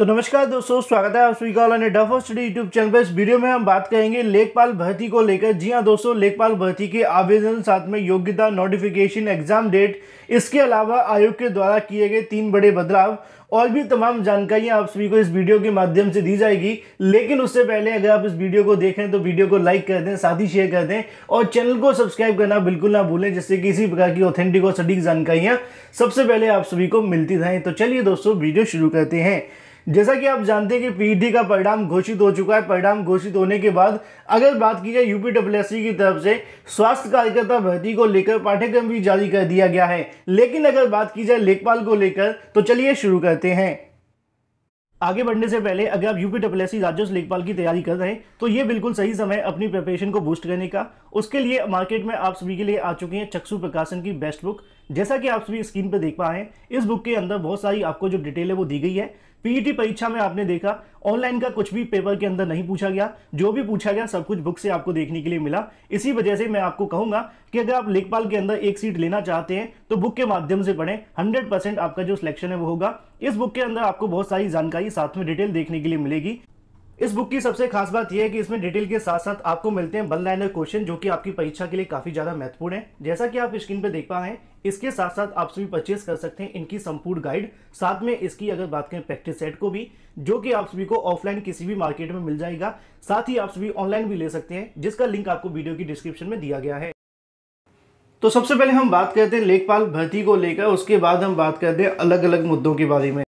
तो नमस्कार दोस्तों स्वागत है आप सभी का ऑनलाइन डफ स्टडी यूट्यूब चैनल पर इस वीडियो में हम बात करेंगे लेखपाल भर्ती को लेकर जी हाँ दोस्तों लेखपाल भर्ती के आवेदन साथ में योग्यता नोटिफिकेशन एग्जाम डेट इसके अलावा आयोग के द्वारा किए गए तीन बड़े बदलाव और भी तमाम जानकारियां आप सभी को इस वीडियो के माध्यम से दी जाएगी लेकिन उससे पहले अगर आप इस वीडियो को देखें तो वीडियो को लाइक कर दें साथ ही शेयर कर दें और चैनल को सब्सक्राइब करना बिल्कुल ना भूलें जिससे किसी प्रकार की ऑथेंटिक और सटीक जानकारियाँ सबसे पहले आप सभी को मिलती रहें तो चलिए दोस्तों वीडियो शुरू करते हैं जैसा कि आप जानते हैं कि पीईटी का परिणाम घोषित हो चुका है परिणाम घोषित होने के बाद अगर बात की जाए यूपी डब्ल्यूएससी की तरफ से स्वास्थ्य कार्यकर्ता भर्ती को लेकर पाठ्यक्रम भी जारी कर दिया गया है लेकिन अगर बात की जाए लेखपाल को लेकर तो चलिए शुरू करते हैं आगे बढ़ने से पहले अगर आप यूपी डब्ल्यूएससी राजस्व लेखपाल की तैयारी कर रहे हैं तो ये बिल्कुल सही समय अपनी प्रिपरेशन को बूस्ट करने का उसके लिए मार्केट में आप सभी के लिए आ चुके हैं चक्षु प्रकाशन की बेस्ट बुक जैसा कि आप सभी स्क्रीन पर देख पा रहे हैं इस बुक के अंदर बहुत सारी आपको जो डिटेल है वो दी गई है पीईटी परीक्षा में आपने देखा ऑनलाइन का कुछ भी पेपर के अंदर नहीं पूछा गया जो भी पूछा गया सब कुछ बुक से आपको देखने के लिए मिला इसी वजह से मैं आपको कहूंगा कि अगर आप लेखपाल के अंदर एक सीट लेना चाहते हैं तो बुक के माध्यम से पढ़ें हंड्रेड आपका जो सिलेक्शन है वो होगा इस बुक के अंदर आपको बहुत सारी जानकारी साथ में डिटेल देखने के लिए मिलेगी इस बुक की सबसे खास बात यह है कि इसमें डिटेल के साथ साथ आपको मिलते हैं वन लाइनर क्वेश्चन जो कि आपकी परीक्षा के लिए काफी ज्यादा महत्वपूर्ण है जैसा कि आप स्क्रीन पर देख पा रहे हैं इसके साथ साथ आप सभी परचेज कर सकते हैं इनकी संपूर्ण गाइड साथ में इसकी अगर बात करें प्रैक्टिस सेट को भी जो कि आप सभी को ऑफलाइन किसी भी मार्केट में मिल जाएगा साथ ही आप सभी ऑनलाइन भी ले सकते हैं जिसका लिंक आपको वीडियो की डिस्क्रिप्शन में दिया गया है तो सबसे पहले हम बात करते हैं लेखपाल भर्ती को लेकर उसके बाद हम बात करते हैं अलग अलग मुद्दों के बारे में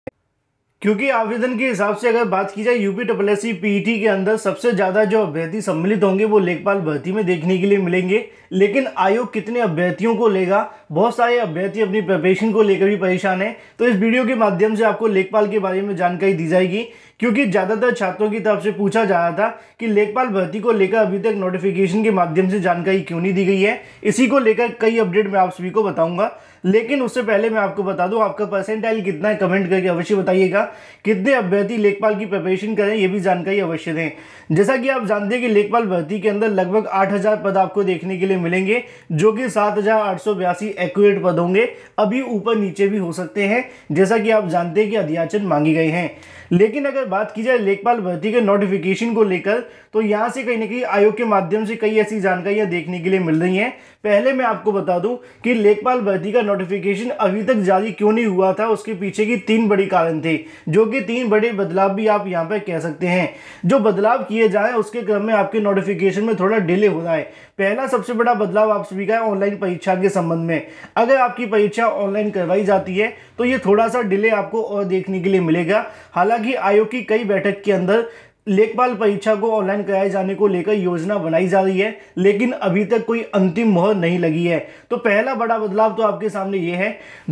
क्योंकि आवेदन के हिसाब से अगर बात की जाए यूपी डबल एस पीईटी के अंदर सबसे ज़्यादा जो अभ्यर्थी सम्मिलित होंगे वो लेखपाल भर्ती में देखने के लिए मिलेंगे लेकिन आयोग कितने अभ्यर्थियों को लेगा बहुत सारे अभ्यर्थी अपनी प्रिपरेशन को लेकर भी परेशान है तो इस वीडियो के माध्यम से आपको लेखपाल के बारे में जानकारी दी जाएगी क्योंकि ज़्यादातर छात्रों की तरफ से पूछा जा रहा था कि लेखपाल भर्ती को लेकर अभी तक नोटिफिकेशन के माध्यम से जानकारी क्यों नहीं दी गई है इसी को लेकर कई अपडेट मैं आप सभी को बताऊंगा लेकिन उससे पहले मैं आपको बता दूं आपका परसेंटाइल कितना है कमेंट करके अवश्य बताइएगा कितने अभ्यर्थी लेखपाल की प्रिपरेशन करें ये भी जानकारी अवश्य दें जैसा कि आप जानते हैं कि लेखपाल भर्ती के अंदर लगभग 8000 पद आपको देखने के लिए मिलेंगे जो कि सात एक्यूरेट पद होंगे अभी ऊपर नीचे भी हो सकते हैं जैसा कि आप जानते हैं कि अध्याचन मांगे गए हैं लेकिन अगर बात की जाए लेखपाल भर्ती के नोटिफिकेशन को लेकर तो यहाँ से कहीं ना कहीं आयोग के माध्यम से कई ऐसी जानकारियाँ देखने के लिए मिल रही हैं पहले मैं आपको बता दूं कि लेखपाल भर्ती का नोटिफिकेशन अभी तक जारी क्यों नहीं हुआ था उसके पीछे की तीन बड़ी कारण थे जो कि तीन बड़े बदलाव भी आप यहाँ पर कह सकते हैं जो बदलाव किए जाएँ उसके क्रम में आपके नोटिफिकेशन में थोड़ा डिले हो रहा है पहला सबसे बड़ा बदलाव आप सभी का है ऑनलाइन परीक्षा के संबंध में अगर आपकी परीक्षा ऑनलाइन करवाई जाती है तो ये थोड़ा सा डिले आपको और देखने के लिए मिलेगा हालांकि आयोग की कई बैठक के अंदर लेखपाल परीक्षा को ऑनलाइन कराए जाने को लेकर योजना बनाई जा रही है लेकिन अभी तक कोई अंतिम मोहर नहीं लगी है तो पहला बड़ा बदलाव तो आपके सामने ये है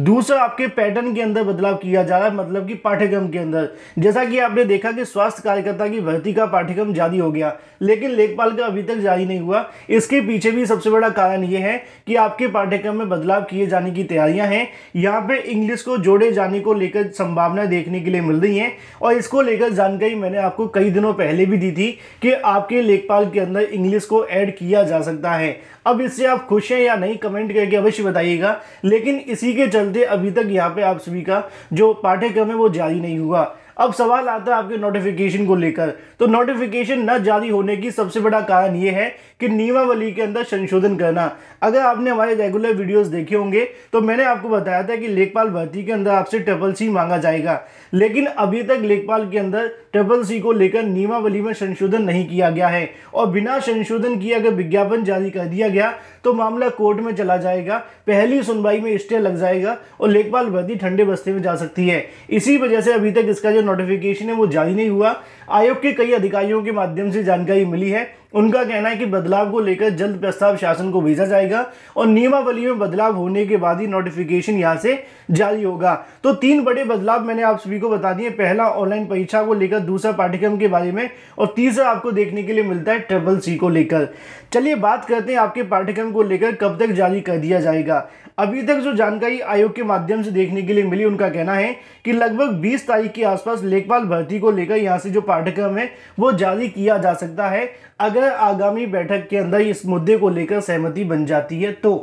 दूसरा आपके पैटर्न के अंदर बदलाव किया जा रहा है मतलब कि पाठ्यक्रम के अंदर जैसा कि आपने देखा कि स्वास्थ्य कार्यकर्ता की भर्ती का पाठ्यक्रम जारी हो गया लेकिन लेखपाल का अभी तक जारी नहीं हुआ इसके पीछे भी सबसे बड़ा कारण ये है कि आपके पाठ्यक्रम में बदलाव किए जाने की तैयारियां हैं यहाँ पे इंग्लिश को जोड़े जाने को लेकर संभावना देखने के लिए मिल रही है और इसको लेकर जानकारी मैंने आपको कई दिनों दिनों पहले भी दी थी कि आपके लेखपाल के अंदर इंग्लिश को ऐड किया जा सकता है अब इससे आप खुश हैं या नहीं कमेंट करके अवश्य बताइएगा लेकिन इसी के चलते अभी तक यहाँ पे आप सभी का जो पाठ्यक्रम है वो जारी नहीं हुआ अब सवाल आता है आपके नोटिफिकेशन को लेकर तो नोटिफिकेशन न जारी होने की सबसे बड़ा कारण ये है कि नियमावली के अंदर संशोधन करना अगर आपने हमारे रेगुलर वीडियोस देखे होंगे तो मैंने आपको बताया था कि लेखपाल भर्ती के अंदर आपसे ट्रिपल सी मांगा जाएगा लेकिन अभी तक लेखपाल के अंदर ट्रिपल सी को लेकर नियमावली में संशोधन नहीं किया गया है और बिना संशोधन किए अगर विज्ञापन जारी कर दिया गया तो मामला कोर्ट में चला जाएगा पहली सुनवाई में स्टे लग जाएगा और लेखपाल वर्दी ठंडे बस्ते में जा सकती है इसी वजह से अभी तक इसका जो नोटिफिकेशन है वो जारी नहीं हुआ आयोग के कई अधिकारियों के माध्यम से जानकारी मिली है उनका कहना है कि बदलाव को लेकर जल्द प्रस्ताव शासन को भेजा जाएगा और नियमावली में बदलाव होने के बाद ही नोटिफिकेशन यहाँ से जारी होगा तो तीन बड़े बदलाव मैंने आप सभी को बता दिए पहला ऑनलाइन परीक्षा को लेकर दूसरा पाठ्यक्रम के बारे में और तीसरा आपको देखने के लिए मिलता है ट्रिपल सी को लेकर चलिए बात करते हैं आपके पाठ्यक्रम को लेकर कब तक जारी कर दिया जाएगा अभी तक जो जानकारी आयोग के माध्यम से देखने के लिए मिली उनका कहना है कि लगभग बीस तारीख के आसपास लेखपाल भर्ती को लेकर यहाँ से जो पाठ्यक्रम है वो जारी किया जा सकता है अगर आगामी बैठक के अंदर इस मुद्दे को लेकर सहमति बन जाती है तो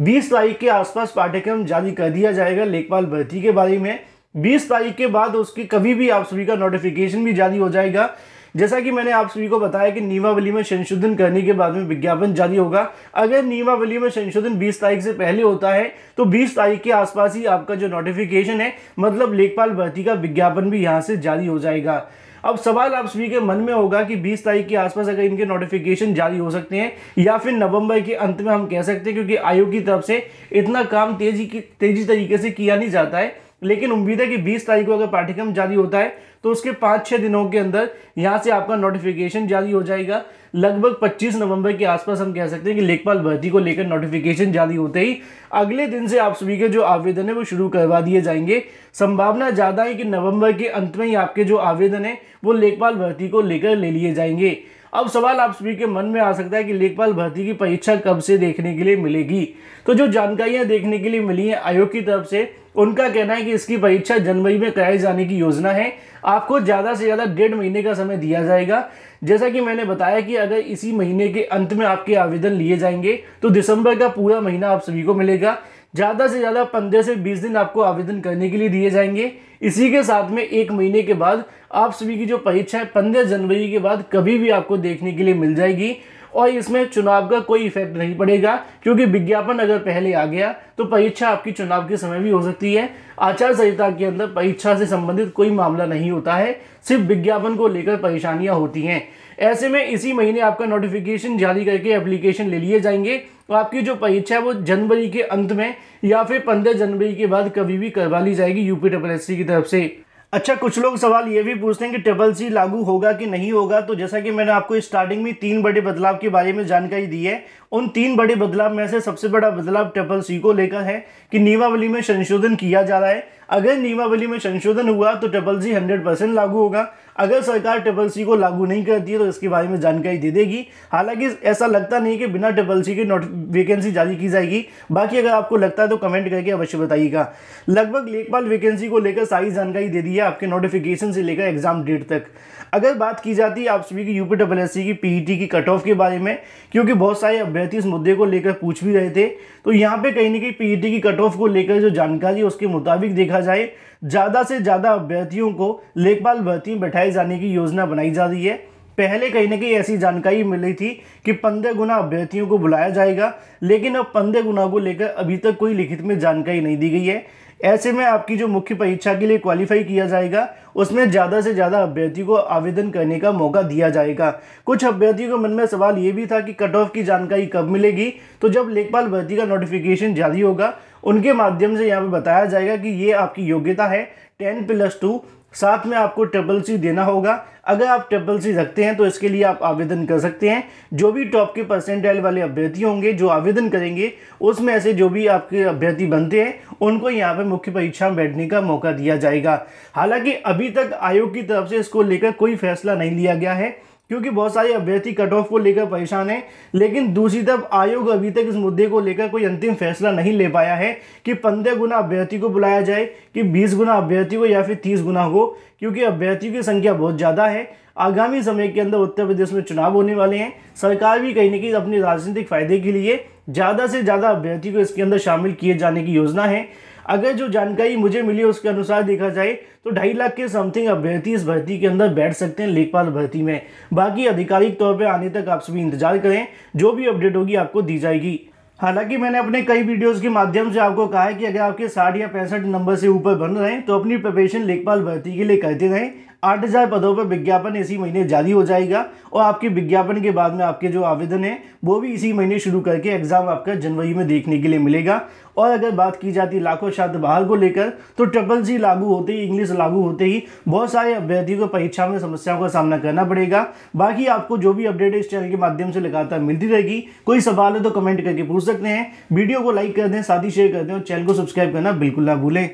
बीस तारीख के आसपास पाठ्यक्रम जारी कर दिया जाएगा लेखपाल भर्ती के बारे में बीस तारीख के बाद उसकी कभी भी आप सभी का नोटिफिकेशन भी जारी हो जाएगा जैसा कि मैंने आप सभी को बताया कि नियमावली में संशोधन करने के बाद में विज्ञापन जारी होगा अगर नियमावली में संशोधन बीस तारीख से पहले होता है तो बीस तारीख के आसपास ही आपका जो नोटिफिकेशन है मतलब लेखपाल भर्ती का विज्ञापन भी यहाँ से जारी हो जाएगा अब सवाल आप सभी के मन में होगा कि 20 तारीख के आसपास अगर इनके नोटिफिकेशन जारी हो सकते हैं या फिर नवंबर के अंत में हम कह सकते हैं क्योंकि आयोग की तरफ से इतना काम तेजी की तेजी तरीके से किया नहीं जाता है लेकिन उम्मीद है कि 20 तारीख को अगर पाठ्यक्रम जारी होता है तो उसके पाँच छः दिनों के अंदर यहाँ से आपका नोटिफिकेशन जारी हो जाएगा लगभग 25 नवंबर के आसपास हम कह सकते हैं कि लेखपाल भर्ती को लेकर नोटिफिकेशन जारी होते ही अगले दिन से आप सभी के जो आवेदन है वो शुरू करवा दिए जाएंगे संभावना ज़्यादा है कि नवंबर के अंत में ही आपके जो आवेदन है वो लेखपाल भर्ती को लेकर ले लिए जाएंगे अब सवाल आप सभी के मन में आ सकता है कि लेखपाल भर्ती की परीक्षा कब से देखने के लिए मिलेगी तो जो जानकारियां देखने के लिए मिली हैं आयोग की तरफ से उनका कहना है कि इसकी परीक्षा जनवरी में कराई जाने की योजना है आपको ज़्यादा से ज़्यादा डेढ़ महीने का समय दिया जाएगा जैसा कि मैंने बताया कि अगर इसी महीने के अंत में आपके आवेदन लिए जाएंगे तो दिसंबर का पूरा महीना आप सभी को मिलेगा ज़्यादा से ज़्यादा पंद्रह से बीस दिन आपको आवेदन करने के लिए दिए जाएंगे इसी के साथ में एक महीने के बाद आप सभी की जो परीक्षा है पंद्रह जनवरी के बाद कभी भी आपको देखने के लिए मिल जाएगी और इसमें चुनाव का कोई इफेक्ट नहीं पड़ेगा क्योंकि विज्ञापन अगर पहले आ गया तो परीक्षा आपकी चुनाव के समय भी हो सकती है आचार संहिता के अंदर परीक्षा से संबंधित कोई मामला नहीं होता है सिर्फ विज्ञापन को लेकर परेशानियाँ होती हैं ऐसे में इसी महीने आपका नोटिफिकेशन जारी करके एप्लीकेशन ले लिए जाएंगे और आपकी जो परीक्षा है वो जनवरी के अंत में या फिर पंद्रह जनवरी के बाद कभी भी करवा ली जाएगी यूपी डब्ल्यू की तरफ से अच्छा कुछ लोग सवाल ये भी पूछते हैं कि ट्रिपल सी लागू होगा कि नहीं होगा तो जैसा कि मैंने आपको स्टार्टिंग में तीन बड़े बदलाव के बारे में जानकारी दी है उन तीन बड़े बदलाव में से सबसे बड़ा बदलाव ट्रिपल सी को लेकर है कि नियमावली में संशोधन किया जा रहा है अगर नियमावली में संशोधन हुआ तो ट्रिपल सी हंड्रेड परसेंट लागू होगा अगर सरकार ट्रिपल सी को लागू नहीं करती है तो इसके बारे में जानकारी दे देगी हालांकि ऐसा लगता नहीं कि बिना ट्रिपल सी के नोट वैकेंसी जारी की जाएगी बाकी अगर आपको लगता है तो कमेंट करके अवश्य बताइएगा लगभग लेखपाल वैकेंसी को लेकर सारी जानकारी दे दी है आपके नोटिफिकेशन से लेकर एग्जाम डेट तक अगर बात की जाती है आप सभी की यूपी डब्ल एस की पीईटी e की कट ऑफ के बारे में क्योंकि बहुत सारे अभ्यर्थी इस मुद्दे को लेकर पूछ भी रहे थे तो यहाँ पे कहीं ना कहीं पीईटी e की कट ऑफ को लेकर जो जानकारी उसके मुताबिक देखा जाए ज़्यादा से ज़्यादा अभ्यर्थियों को लेखपाल भर्ती बैठाए जाने की योजना बनाई जा रही है पहले कहीं ना कहीं ऐसी जानकारी मिली थी कि पंद्रह गुना अभ्यर्थियों को बुलाया जाएगा लेकिन अब पंद्रह गुना को लेकर अभी तक कोई लिखित में जानकारी नहीं दी गई है ऐसे में आपकी जो मुख्य परीक्षा के लिए क्वालिफाई किया जाएगा उसमें ज़्यादा से ज़्यादा अभ्यर्थी को आवेदन करने का मौका दिया जाएगा कुछ अभ्यर्थियों के मन में सवाल ये भी था कि कट ऑफ की जानकारी कब मिलेगी तो जब लेखपाल भर्ती का नोटिफिकेशन जारी होगा उनके माध्यम से यहाँ पे बताया जाएगा कि ये आपकी योग्यता है टेन प्लस टू साथ में आपको ट्रिपल सी देना होगा अगर आप ट्रिपल सी रखते हैं तो इसके लिए आप आवेदन कर सकते हैं जो भी टॉप के परसेंटाइल वाले अभ्यर्थी होंगे जो आवेदन करेंगे उसमें ऐसे जो भी आपके अभ्यर्थी बनते हैं उनको यहाँ पे मुख्य परीक्षा में बैठने का मौका दिया जाएगा हालांकि अभी तक आयोग की तरफ से इसको लेकर कोई फैसला नहीं लिया गया है क्योंकि बहुत सारे अभ्यर्थी कट ऑफ को लेकर परेशान हैं लेकिन दूसरी तरफ आयोग अभी तक इस मुद्दे को लेकर कोई अंतिम फैसला नहीं ले पाया है कि पंद्रह गुना अभ्यर्थी को बुलाया जाए कि बीस गुना अभ्यर्थी को या फिर तीस गुना हो क्योंकि अभ्यर्थियों की संख्या बहुत ज़्यादा है आगामी समय के अंदर उत्तर प्रदेश में चुनाव होने वाले हैं सरकार भी कहीं ना कहीं अपने राजनीतिक फायदे के लिए ज़्यादा से ज़्यादा अभ्यर्थी को इसके अंदर शामिल किए जाने की योजना है अगर जो जानकारी मुझे मिली उसके अनुसार देखा जाए तो ढाई लाख के समथिंग अभ्यर्थी इस भर्ती के अंदर बैठ सकते हैं लेखपाल भर्ती में बाकी आधिकारिक तौर पर आने तक आप सभी इंतजार करें जो भी अपडेट होगी आपको दी जाएगी हालांकि मैंने अपने कई वीडियोस के माध्यम से आपको कहा है कि अगर आपके साठ या पैंसठ नंबर से ऊपर बन रहे हैं तो अपनी प्रिपरेशन लेखपाल भर्ती के लिए करते रहें आठ हज़ार पदों पर विज्ञापन इसी महीने जारी हो जाएगा और आपके विज्ञापन के बाद में आपके जो आवेदन है वो भी इसी महीने शुरू करके एग्ज़ाम आपका जनवरी में देखने के लिए मिलेगा और अगर बात की जाती लाखों छात्र बाहर को लेकर तो ट्रिपल जी लागू होते ही इंग्लिश लागू होते ही बहुत सारे अभ्यर्थियों को परीक्षा में समस्याओं का सामना करना पड़ेगा बाकी आपको जो भी अपडेट इस चैनल के माध्यम से लगातार मिलती रहेगी कोई सवाल है तो कमेंट करके पूछ सकते हैं वीडियो को लाइक कर दें साथ ही शेयर कर दें और चैनल को सब्सक्राइब करना बिल्कुल ना भूलें